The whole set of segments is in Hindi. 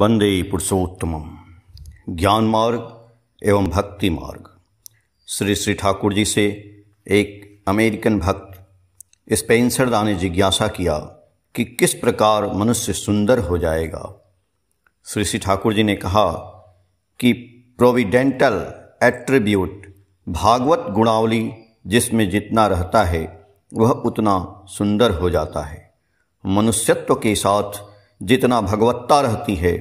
वंदे पुरुषोत्तम ज्ञान मार्ग एवं भक्ति मार्ग श्री श्री ठाकुर जी से एक अमेरिकन भक्त स्पेंसरदा ने जिज्ञासा किया कि किस प्रकार मनुष्य सुंदर हो जाएगा श्री श्री ठाकुर जी ने कहा कि प्रोविडेंटल एट्रीब्यूट भागवत गुणावली जिसमें जितना रहता है वह उतना सुंदर हो जाता है मनुष्यत्व के साथ जितना भगवत्ता रहती है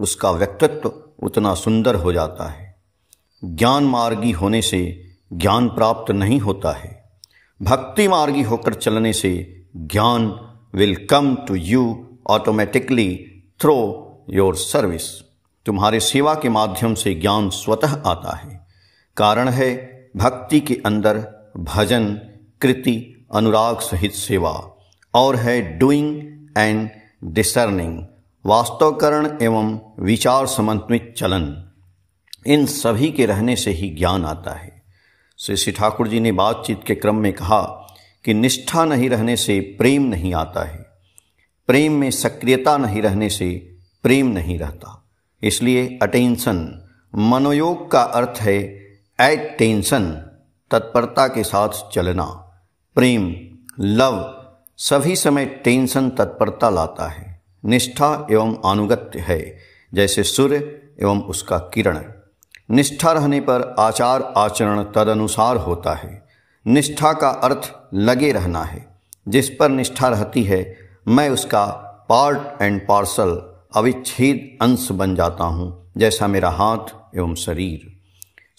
उसका व्यक्तित्व उतना सुंदर हो जाता है ज्ञान मार्गी होने से ज्ञान प्राप्त नहीं होता है भक्ति मार्गी होकर चलने से ज्ञान will come to you automatically through your service तुम्हारे सेवा के माध्यम से ज्ञान स्वतः आता है कारण है भक्ति के अंदर भजन कृति अनुराग सहित सेवा और है डूइंग एंड डिसर्निंग वास्तवकरण एवं विचार समन्वित चलन इन सभी के रहने से ही ज्ञान आता है श्री श्री ठाकुर जी ने बातचीत के क्रम में कहा कि निष्ठा नहीं रहने से प्रेम नहीं आता है प्रेम में सक्रियता नहीं रहने से प्रेम नहीं रहता इसलिए अटेंशन मनोयोग का अर्थ है एट टेंशन तत्परता के साथ चलना प्रेम लव सभी समय टेंशन तत्परता लाता है निष्ठा एवं अनुगत्य है जैसे सूर्य एवं उसका किरण निष्ठा रहने पर आचार आचरण तदनुसार होता है निष्ठा का अर्थ लगे रहना है जिस पर निष्ठा रहती है मैं उसका पार्ट एंड पार्सल अविच्छेद अंश बन जाता हूँ जैसा मेरा हाथ एवं शरीर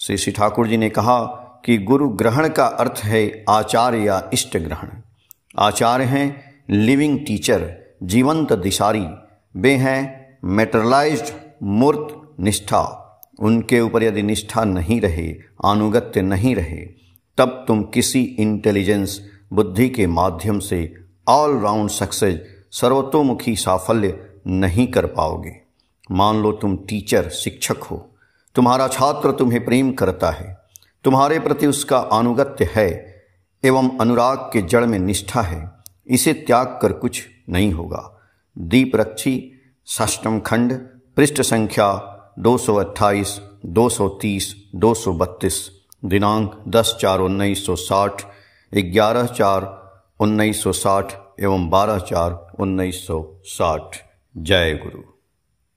श्री श्री ठाकुर जी ने कहा कि गुरु ग्रहण का अर्थ है आचार या इष्ट ग्रहण आचार्य हैं लिविंग टीचर जीवंत दिशारी वे हैं मेटरलाइज्ड मूर्त निष्ठा उनके ऊपर यदि निष्ठा नहीं रहे आनुगत्य नहीं रहे तब तुम किसी इंटेलिजेंस बुद्धि के माध्यम से ऑलराउंड सक्सेस सर्वतोमुखी साफल्य नहीं कर पाओगे मान लो तुम टीचर शिक्षक हो तुम्हारा छात्र तुम्हें प्रेम करता है तुम्हारे प्रति उसका अनुगत्य है एवं अनुराग के जड़ में निष्ठा है इसे त्याग कर कुछ नहीं होगा दीप रक्षी षष्टम खंड पृष्ठ संख्या 228, 230, 232 दिनांक 10 चार उन्नीस सौ साठ ग्यारह चार उन्नीस सौ साठ एवं बारह चार उन्नीस सौ साठ जय गुरु